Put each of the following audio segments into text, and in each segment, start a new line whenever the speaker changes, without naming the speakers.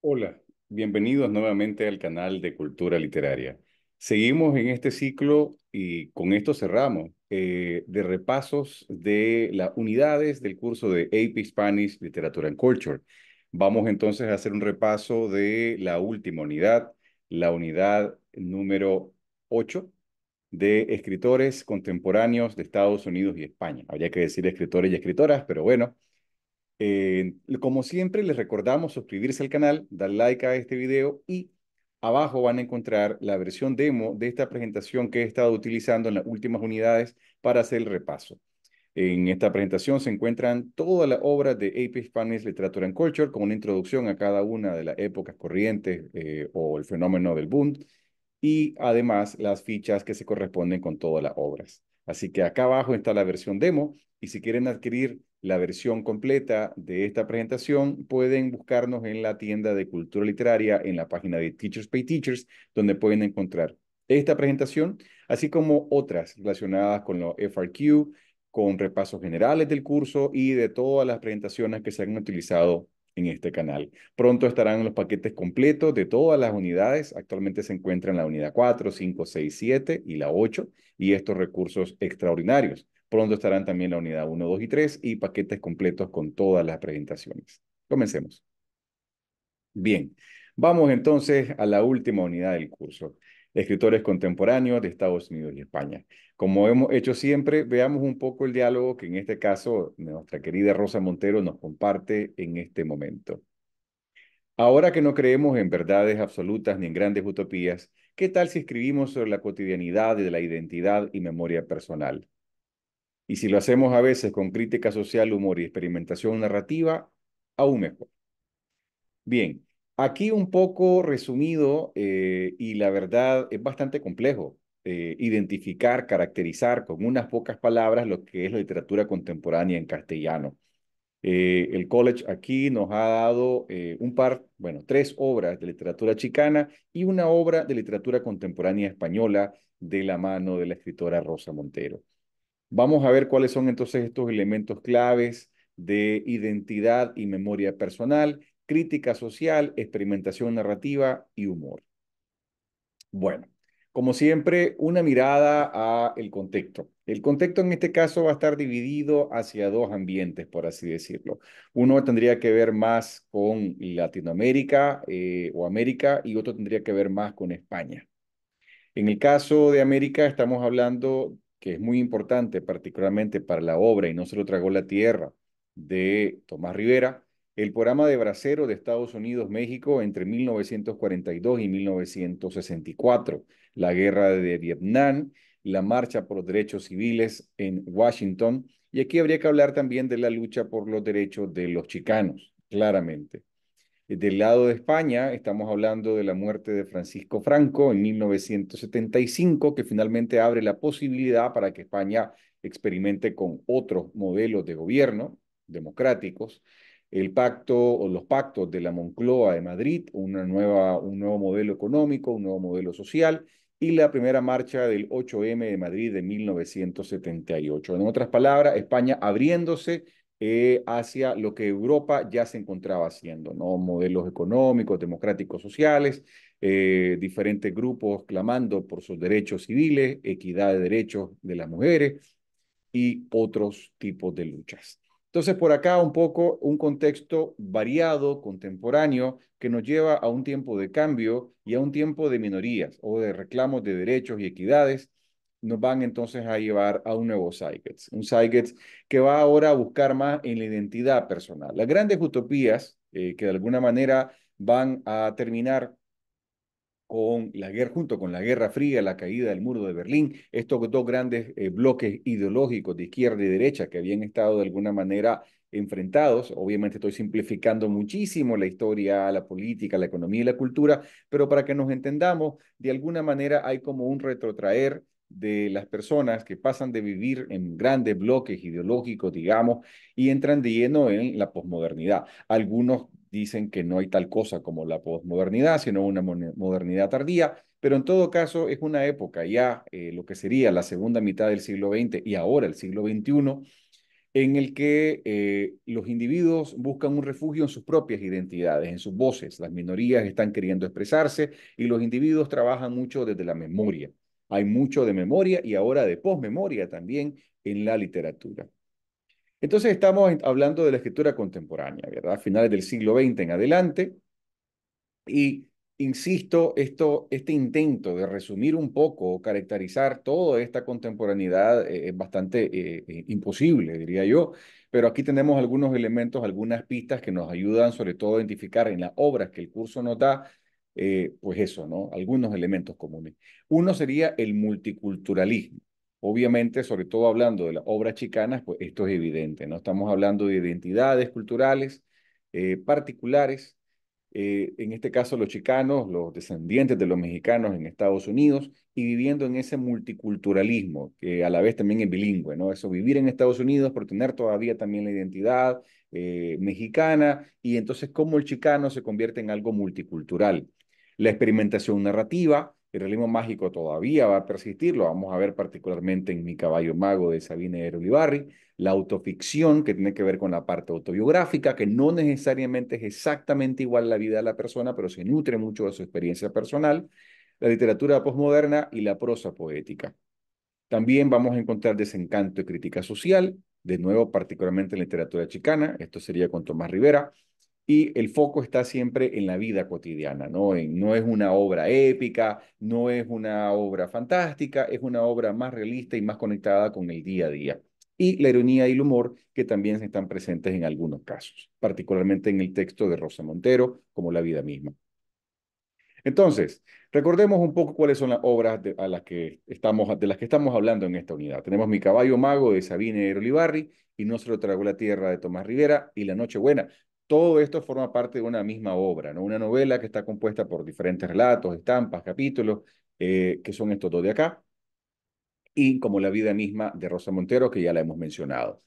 Hola, bienvenidos nuevamente al canal de Cultura Literaria. Seguimos en este ciclo y con esto cerramos eh, de repasos de las unidades del curso de AP Spanish Literature and Culture. Vamos entonces a hacer un repaso de la última unidad, la unidad número 8 de escritores contemporáneos de Estados Unidos y España. Habría que decir escritores y escritoras, pero bueno, eh, como siempre, les recordamos suscribirse al canal, dar like a este video y abajo van a encontrar la versión demo de esta presentación que he estado utilizando en las últimas unidades para hacer el repaso. En esta presentación se encuentran todas las obras de AP Spanish Literature and Culture con una introducción a cada una de las épocas corrientes eh, o el fenómeno del boom y además las fichas que se corresponden con todas las obras. Así que acá abajo está la versión demo y si quieren adquirir la versión completa de esta presentación, pueden buscarnos en la tienda de cultura literaria en la página de Teachers Pay Teachers, donde pueden encontrar esta presentación, así como otras relacionadas con los FRQ, con repasos generales del curso y de todas las presentaciones que se han utilizado en este canal. Pronto estarán los paquetes completos de todas las unidades. Actualmente se encuentran la unidad 4, 5, 6, 7 y la 8 y estos recursos extraordinarios. Pronto estarán también la unidad 1, 2 y 3 y paquetes completos con todas las presentaciones. Comencemos. Bien, vamos entonces a la última unidad del curso, escritores contemporáneos de Estados Unidos y España. Como hemos hecho siempre, veamos un poco el diálogo que en este caso nuestra querida Rosa Montero nos comparte en este momento. Ahora que no creemos en verdades absolutas ni en grandes utopías, ¿qué tal si escribimos sobre la cotidianidad de la identidad y memoria personal? Y si lo hacemos a veces con crítica social, humor y experimentación narrativa, aún mejor. Bien, aquí un poco resumido eh, y la verdad es bastante complejo eh, identificar, caracterizar con unas pocas palabras lo que es la literatura contemporánea en castellano. Eh, el college aquí nos ha dado un par, bueno, tres obras de literatura chicana y una obra de literatura contemporánea española de la mano de la escritora Rosa Montero. Vamos a ver cuáles son entonces estos elementos claves de identidad y memoria personal, crítica social, experimentación narrativa y humor. Bueno, como siempre, una mirada a el contexto. El contexto en este caso va a estar dividido hacia dos ambientes, por así decirlo. Uno tendría que ver más con Latinoamérica eh, o América y otro tendría que ver más con España. En el caso de América estamos hablando que es muy importante particularmente para la obra Y no se lo tragó la tierra de Tomás Rivera, el programa de bracero de Estados Unidos México entre 1942 y 1964, la guerra de Vietnam, la marcha por los derechos civiles en Washington y aquí habría que hablar también de la lucha por los derechos de los chicanos, claramente. Del lado de España, estamos hablando de la muerte de Francisco Franco en 1975, que finalmente abre la posibilidad para que España experimente con otros modelos de gobierno democráticos, el pacto o los pactos de la Moncloa de Madrid, una nueva, un nuevo modelo económico, un nuevo modelo social y la primera marcha del 8M de Madrid de 1978. En otras palabras, España abriéndose eh, hacia lo que Europa ya se encontraba haciendo, ¿no? Modelos económicos, democráticos, sociales, eh, diferentes grupos clamando por sus derechos civiles, equidad de derechos de las mujeres y otros tipos de luchas. Entonces, por acá un poco un contexto variado, contemporáneo, que nos lleva a un tiempo de cambio y a un tiempo de minorías o de reclamos de derechos y equidades nos van entonces a llevar a un nuevo Psygets, un Psygets que va ahora a buscar más en la identidad personal. Las grandes utopías eh, que de alguna manera van a terminar con la guerra, junto con la Guerra Fría, la caída del muro de Berlín, estos dos grandes eh, bloques ideológicos de izquierda y derecha que habían estado de alguna manera enfrentados. Obviamente estoy simplificando muchísimo la historia, la política, la economía y la cultura, pero para que nos entendamos, de alguna manera hay como un retrotraer de las personas que pasan de vivir en grandes bloques ideológicos, digamos, y entran de lleno en la posmodernidad. Algunos dicen que no hay tal cosa como la posmodernidad, sino una modernidad tardía, pero en todo caso es una época ya, eh, lo que sería la segunda mitad del siglo XX y ahora el siglo XXI, en el que eh, los individuos buscan un refugio en sus propias identidades, en sus voces. Las minorías están queriendo expresarse y los individuos trabajan mucho desde la memoria. Hay mucho de memoria y ahora de posmemoria también en la literatura. Entonces estamos hablando de la escritura contemporánea, ¿verdad? Finales del siglo XX en adelante. Y insisto, esto, este intento de resumir un poco o caracterizar toda esta contemporaneidad eh, es bastante eh, eh, imposible, diría yo, pero aquí tenemos algunos elementos, algunas pistas que nos ayudan sobre todo a identificar en las obras que el curso nos da eh, pues eso, ¿no? Algunos elementos comunes. Uno sería el multiculturalismo. Obviamente, sobre todo hablando de las obras chicanas, pues esto es evidente, ¿no? Estamos hablando de identidades culturales eh, particulares. Eh, en este caso, los chicanos, los descendientes de los mexicanos en Estados Unidos y viviendo en ese multiculturalismo, que a la vez también es bilingüe, ¿no? Eso, vivir en Estados Unidos por tener todavía también la identidad mexicana y entonces cómo el chicano se convierte en algo multicultural la experimentación narrativa, el realismo mágico todavía va a persistir, lo vamos a ver particularmente en Mi caballo mago de Sabine Erolibarri, la autoficción que tiene que ver con la parte autobiográfica, que no necesariamente es exactamente igual a la vida de la persona, pero se nutre mucho de su experiencia personal, la literatura posmoderna y la prosa poética. También vamos a encontrar desencanto y crítica social, de nuevo particularmente en la literatura chicana, esto sería con Tomás Rivera, y el foco está siempre en la vida cotidiana, ¿no? no es una obra épica, no es una obra fantástica, es una obra más realista y más conectada con el día a día. Y la ironía y el humor que también están presentes en algunos casos, particularmente en el texto de Rosa Montero, como la vida misma. Entonces, recordemos un poco cuáles son las obras de, a las que estamos, de las que estamos hablando en esta unidad. Tenemos Mi caballo mago de Sabine Olivarri, Y no se lo tragó la tierra de Tomás Rivera y La noche Nochebuena todo esto forma parte de una misma obra, Una novela que está compuesta por diferentes relatos, estampas, capítulos, eh, que son estos dos de acá, y como la vida misma de Rosa Montero, que ya la hemos mencionado.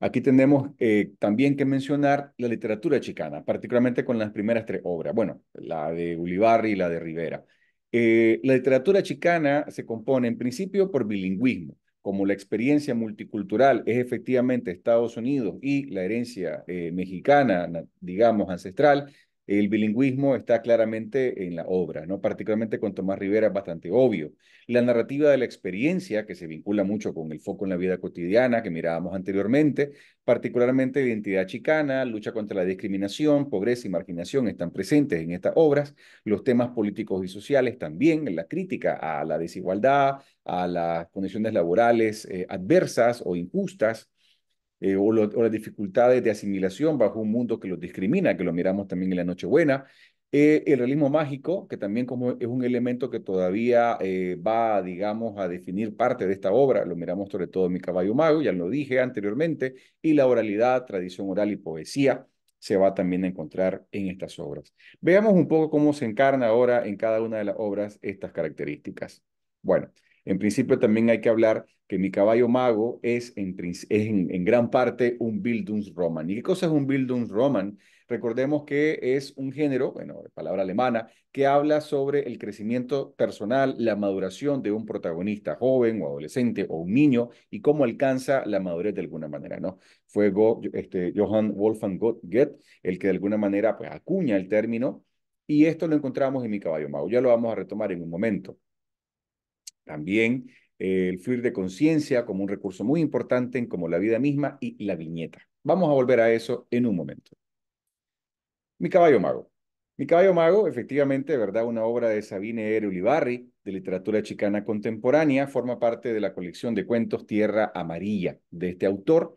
Aquí tenemos eh, también que mencionar la literatura chicana, particularmente con las primeras tres obras, bueno, la de Ulibarri y la de Rivera. Eh, la literatura chicana se compone en principio por bilingüismo, como la experiencia multicultural es efectivamente Estados Unidos y la herencia eh, mexicana, digamos, ancestral, el bilingüismo está claramente en la obra, ¿no? particularmente con Tomás Rivera bastante obvio. La narrativa de la experiencia, que se vincula mucho con el foco en la vida cotidiana que mirábamos anteriormente, particularmente identidad chicana, lucha contra la discriminación, pobreza y marginación están presentes en estas obras, los temas políticos y sociales también, la crítica a la desigualdad, a las condiciones laborales eh, adversas o injustas, eh, o, las dificultades de asimilación bajo un mundo que los discrimina, que lo miramos también en la Nochebuena. Eh, el realismo mágico, que también como es un elemento que todavía eh, va, digamos, a definir parte de esta obra, lo miramos sobre todo en Mi Caballo Mago, ya lo dije anteriormente, y la oralidad, tradición oral y poesía se va también a encontrar en estas obras. Veamos un poco cómo se encarna ahora en cada una de las obras estas características. Bueno, en principio también hay que hablar que mi caballo mago es en, en, gran parte un Bildungsroman. ¿Y qué cosa es un Bildungsroman? Recordemos que es un género, bueno, palabra alemana, que habla sobre el crecimiento personal, la maduración de un protagonista joven o adolescente o un niño y cómo alcanza la madurez de alguna manera, ¿no? Fue este, Johann Wolfgang Goethe el que de alguna manera pues, acuña el término y esto lo encontramos en Mi Caballo Mago. Ya lo vamos a retomar en un momento. También eh, el fluir de conciencia como un recurso muy importante en como la vida misma y la viñeta. Vamos a volver a eso en un momento. Mi caballo mago. Mi caballo mago, efectivamente, ¿verdad? Una obra de Sabine R. Ulibarri, de literatura chicana contemporánea, forma parte de la colección de cuentos Tierra Amarilla de este autor.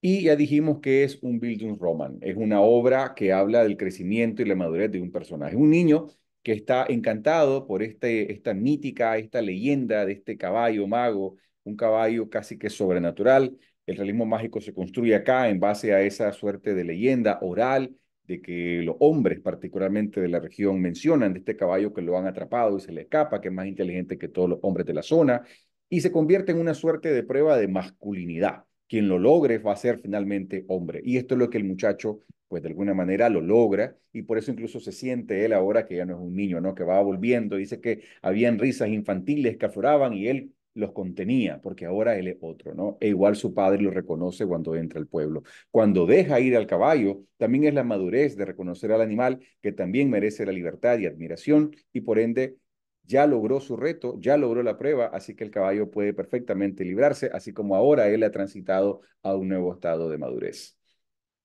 Y ya dijimos que es un Bildungsroman, es una obra que habla del crecimiento y la madurez de un personaje. Un niño que está encantado por este, esta mítica, esta leyenda de este caballo mago, un caballo casi que sobrenatural. El realismo mágico se construye acá en base a esa suerte de leyenda oral de que los hombres, particularmente de la región, mencionan de este caballo que lo han atrapado y se le escapa, que es más inteligente que todos los hombres de la zona, y se convierte en una suerte de prueba de masculinidad quien lo logre va a ser finalmente hombre. Y esto es lo que el muchacho, pues de alguna manera lo logra, y por eso incluso se siente él ahora que ya no es un niño, ¿no? Que va volviendo, dice que habían risas infantiles que afloraban y él los contenía, porque ahora él es otro, ¿no? E igual su padre lo reconoce cuando entra al pueblo. Cuando deja ir al caballo, también es la madurez de reconocer al animal que también merece la libertad y admiración, y por ende ya logró su reto, ya logró la prueba, así que el caballo puede perfectamente librarse, así como ahora él ha transitado a un nuevo estado de madurez.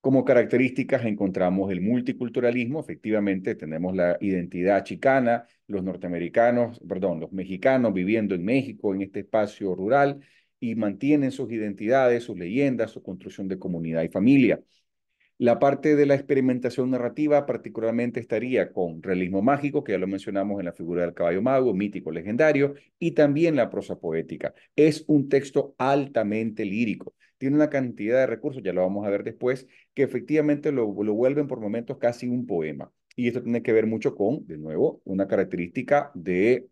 Como características encontramos el multiculturalismo, efectivamente tenemos la identidad chicana, los norteamericanos, perdón, los mexicanos viviendo en México, en este espacio rural, y mantienen sus identidades, sus leyendas, su construcción de comunidad y familia. La parte de la experimentación narrativa particularmente estaría con realismo mágico, que ya lo mencionamos en la figura del caballo mago, mítico, legendario, y también la prosa poética. Es un texto altamente lírico. Tiene una cantidad de recursos, ya lo vamos a ver después, que efectivamente lo, vuelven por momentos casi un poema. Y esto tiene que ver mucho con, de nuevo, una característica de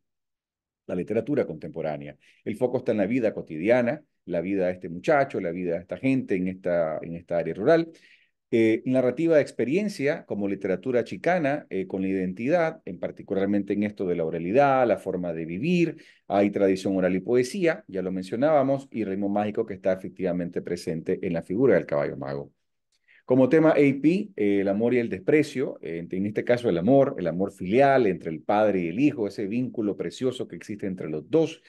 la literatura contemporánea. El foco está en la vida cotidiana, la vida de este muchacho, la vida de esta gente en esta, en esta área rural, eh, narrativa de experiencia como literatura chicana eh, con la identidad, en particularmente en esto de la oralidad, la forma de vivir, hay tradición oral y poesía, ya lo mencionábamos, y ritmo mágico que está efectivamente presente en la figura del caballo mago. Como tema AP, eh, el amor y el desprecio, en este caso el amor, el amor filial entre el padre y el hijo, ese vínculo precioso que existe entre los dos,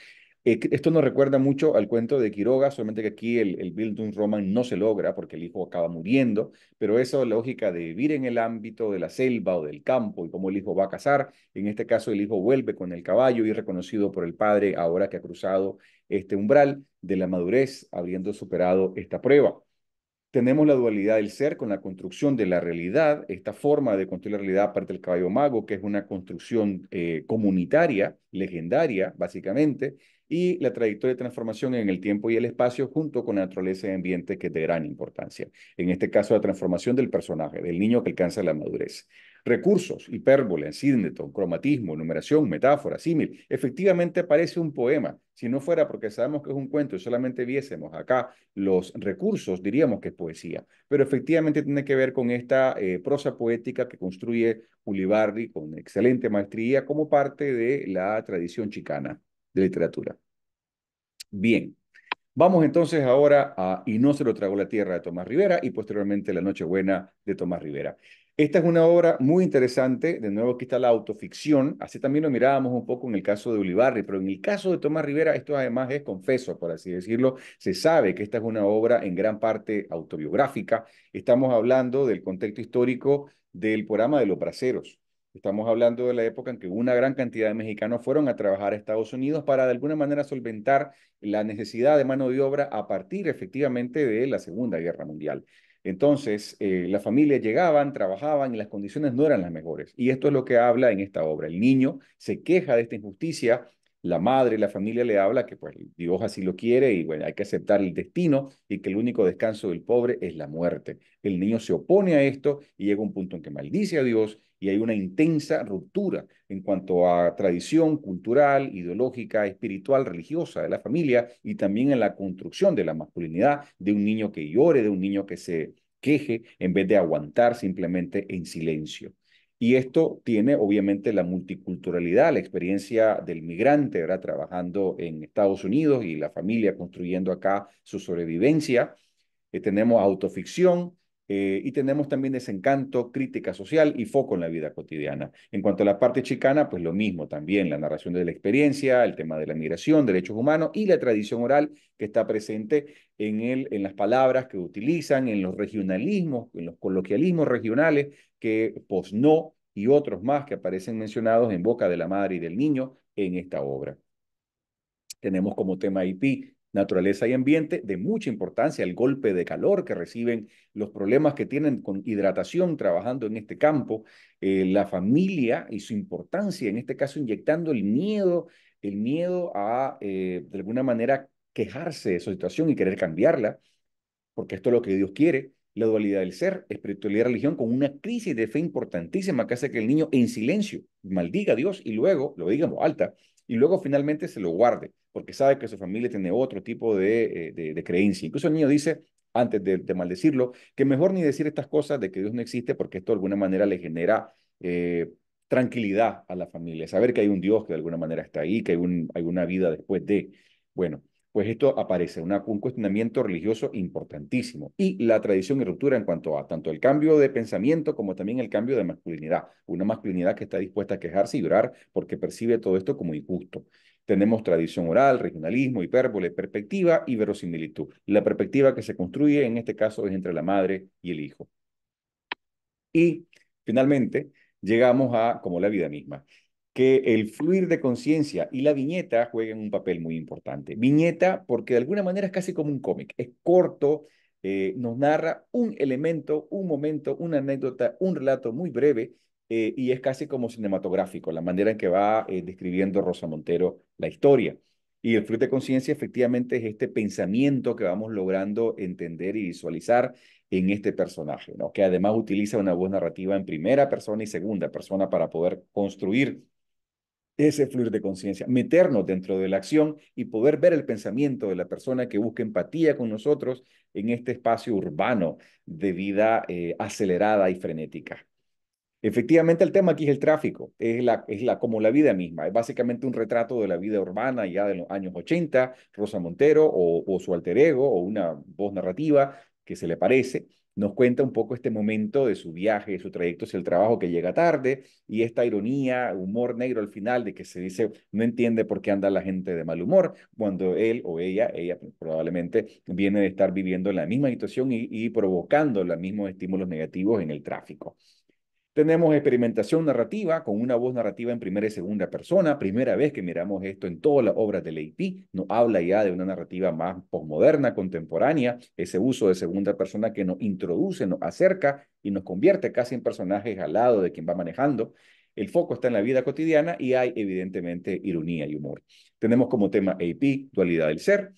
eh, esto nos recuerda mucho al cuento de Quiroga, solamente que aquí el, el Bildung Roman no se logra porque el hijo acaba muriendo, pero esa lógica de vivir en el ámbito de la selva o del campo y cómo el hijo va a cazar, en este caso el hijo vuelve con el caballo y es reconocido por el padre ahora que ha cruzado este umbral de la madurez, habiendo superado esta prueba tenemos la dualidad del ser con la construcción de la realidad, esta forma de construir la realidad aparte del caballo mago, que es una construcción eh, comunitaria, legendaria, básicamente, y la trayectoria de transformación en el tiempo y el espacio junto con la naturaleza y ambiente, que es de gran importancia. En este caso, la transformación del personaje, del niño que alcanza la madurez. Recursos, hipérbole, síndito, cromatismo, numeración, metáfora, símil. Efectivamente parece un poema. Si no fuera porque sabemos que es un cuento y solamente viésemos acá los recursos, diríamos que es poesía. Pero efectivamente tiene que ver con esta eh, prosa poética que construye Ulibarri con excelente maestría como parte de la tradición chicana de literatura. Bien. Vamos entonces ahora a Y no se lo tragó la tierra de Tomás Rivera y posteriormente La buena» de Tomás Rivera. Esta es una obra muy interesante, de nuevo aquí está la autoficción, así también lo mirábamos un poco en el caso de Ulibarri, pero en el caso de Tomás Rivera esto además es confeso, por así decirlo, se sabe que esta es una obra en gran parte autobiográfica, estamos hablando del contexto histórico del programa de los braceros, Estamos hablando de la época en que una gran cantidad de mexicanos fueron a trabajar a Estados Unidos para de alguna manera solventar la necesidad de mano de obra a partir efectivamente de la Segunda Guerra Mundial. Entonces, eh, la familia familias llegaban, trabajaban y las condiciones no eran las mejores. Y esto es lo que habla en esta obra. El niño se queja de esta injusticia, la madre, la familia le habla que pues Dios así lo quiere y bueno, hay que aceptar el destino y que el único descanso del pobre es la muerte. El niño se opone a esto y llega un punto en que maldice a Dios y hay una intensa ruptura en cuanto a tradición cultural, ideológica, espiritual, religiosa de la familia y también en la construcción de la masculinidad de un niño que llore, de un niño que se queje en vez de aguantar simplemente en silencio. Y esto tiene obviamente la multiculturalidad, la experiencia del migrante, Trabajando en Estados Unidos y la familia construyendo acá su sobrevivencia. Eh, tenemos autoficción, eh, y tenemos también desencanto, crítica social y foco en la vida cotidiana. En cuanto a la parte chicana, pues lo mismo también, la narración de la experiencia, el tema de la migración, derechos humanos y la tradición oral que está presente en, el, en las palabras que utilizan, en los regionalismos, en los coloquialismos regionales que posno y otros más que aparecen mencionados en boca de la madre y del niño en esta obra. Tenemos como tema IP naturaleza y ambiente, de mucha importancia el golpe de calor que reciben, los problemas que tienen con hidratación trabajando en este campo, eh, la familia y su importancia, en este caso inyectando el miedo, el miedo a, eh, de alguna manera, quejarse de su situación y querer cambiarla, porque esto es lo que Dios quiere, la dualidad del ser, espiritualidad y religión, con una crisis de fe importantísima que hace que el niño en silencio maldiga a Dios y luego lo diga en voz alta y luego finalmente se lo guarde porque sabe que su familia tiene otro tipo de, eh, creencia. Incluso el niño dice, antes de, maldecirlo, que mejor ni decir estas cosas de que Dios no existe, porque esto de alguna manera le genera eh, tranquilidad a la familia, saber que hay un Dios que de alguna manera está ahí, que hay, una vida después de. Bueno, pues esto aparece, un cuestionamiento religioso importantísimo. Y la tradición y ruptura en cuanto a tanto el cambio de pensamiento como también el cambio de masculinidad. Una masculinidad que está dispuesta a quejarse y llorar porque percibe todo esto como injusto. Tenemos tradición oral, regionalismo, hipérbole, perspectiva y verosimilitud. La perspectiva que se construye en este caso es entre la madre y el hijo. Y finalmente llegamos a como la vida misma que el fluir de conciencia y la viñeta jueguen un papel muy importante. Viñeta porque de alguna manera es casi como un cómic, es corto, eh, nos narra un elemento, un momento, una anécdota, un relato muy breve eh, y es casi como cinematográfico, la manera en que va eh, describiendo Rosa Montero la historia. Y el fluir de conciencia efectivamente es este pensamiento que vamos logrando entender y visualizar en este personaje, que además utiliza una voz narrativa en primera persona y segunda persona para poder construir ese fluir de conciencia, meternos dentro de la acción y poder ver el pensamiento de la persona que busca empatía con nosotros en este espacio urbano de vida eh, acelerada y frenética. Efectivamente, el tema aquí es el tráfico, es, la, es la, como la vida misma, es básicamente un retrato de la vida urbana ya de los años 80, Rosa Montero o, su alter ego o una voz narrativa que se le parece, nos cuenta un poco este momento de su viaje, de su trayecto hacia el trabajo que llega tarde y esta ironía, humor negro al final de que se dice no entiende por qué anda la gente de mal humor cuando él o ella, ella probablemente viene de estar viviendo la misma situación y provocando los mismos estímulos negativos en el tráfico. Tenemos experimentación narrativa con una voz narrativa en primera y segunda persona. Primera vez que miramos esto en todas las obras de Leipzig. Nos habla ya de una narrativa más posmoderna, contemporánea. Ese uso de segunda persona que nos introduce, nos acerca y nos convierte casi en personajes al lado de quien va manejando. El foco está en la vida cotidiana y hay evidentemente ironía y humor. Tenemos como tema AP, dualidad del ser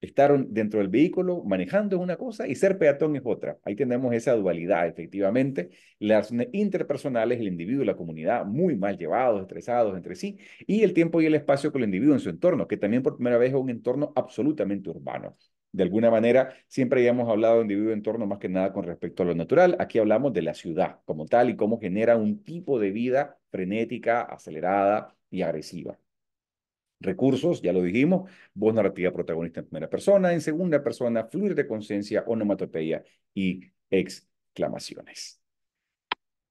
Estar dentro del vehículo manejando es una cosa y ser peatón es otra. Ahí tenemos esa dualidad, efectivamente. Las interpersonales, el individuo y la comunidad muy mal llevados, estresados entre sí, y el tiempo y el espacio con el individuo en su entorno, que también por primera vez es un entorno absolutamente urbano. De alguna manera, siempre habíamos hablado de individuo-entorno más que nada con respecto a lo natural. Aquí hablamos de la ciudad como tal y cómo genera un tipo de vida frenética, acelerada y agresiva. Recursos, ya lo dijimos, voz narrativa protagonista en primera persona, en segunda persona, fluir de conciencia, onomatopeya y exclamaciones.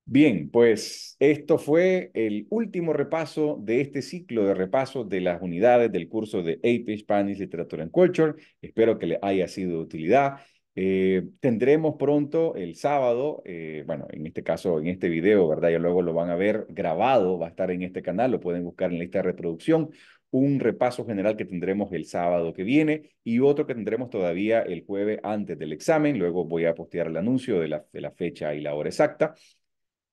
Bien, pues esto fue el último repaso de este ciclo de repaso de las unidades del curso de AP Spanish Literature and Culture. Espero que le haya sido de utilidad. Eh, tendremos pronto el sábado, eh, bueno, en este caso, en este video, ¿verdad? ya luego lo van a ver grabado, va a estar en este canal, lo pueden buscar en la lista de reproducción, un repaso general que tendremos el sábado que viene y otro que tendremos todavía el jueves antes del examen. Luego voy a postear el anuncio de la, de la fecha y la hora exacta.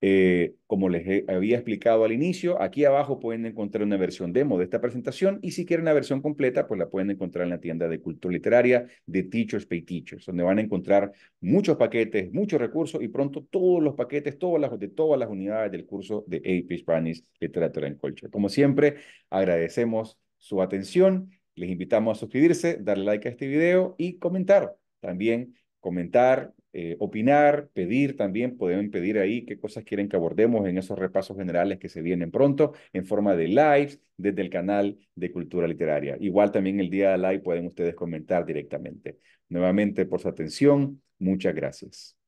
Eh, como les había explicado al inicio, aquí abajo pueden encontrar una versión demo de esta presentación y si quieren la versión completa, pues la pueden encontrar en la tienda de cultura literaria de Teachers Pay Teachers, donde van a encontrar muchos paquetes, muchos recursos y pronto todos los paquetes todas las, de todas las unidades del curso de AP Spanish Literatura and Culture. Como siempre, agradecemos su atención, les invitamos a suscribirse, darle like a este video y comentar. También comentar, eh, opinar, pedir también, pueden pedir ahí qué cosas quieren que abordemos en esos repasos generales que se vienen pronto en forma de lives desde el canal de Cultura Literaria. Igual también el día de live pueden ustedes comentar directamente. Nuevamente por su atención, muchas gracias.